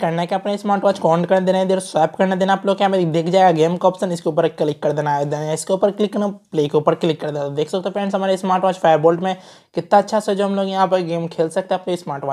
करना है कि अपने स्मार्ट वॉच को ऑन कर देना है इधर स्वाइप करना देना आप लोग क्या देख जाएगा गेम का ऑप्शन इसके ऊपर क्लिक कर देना है इसके ऊपर क्लिक करना प्ले के ऊपर क्लिक कर देना देख सकते हो फ्रेंड्स हमारे स्मार्ट वॉच फाइव बोल्ट में कितना अच्छा से जो हम लोग यहाँ पर गेम खेल सकते हैं अपने स्मार्ट वॉच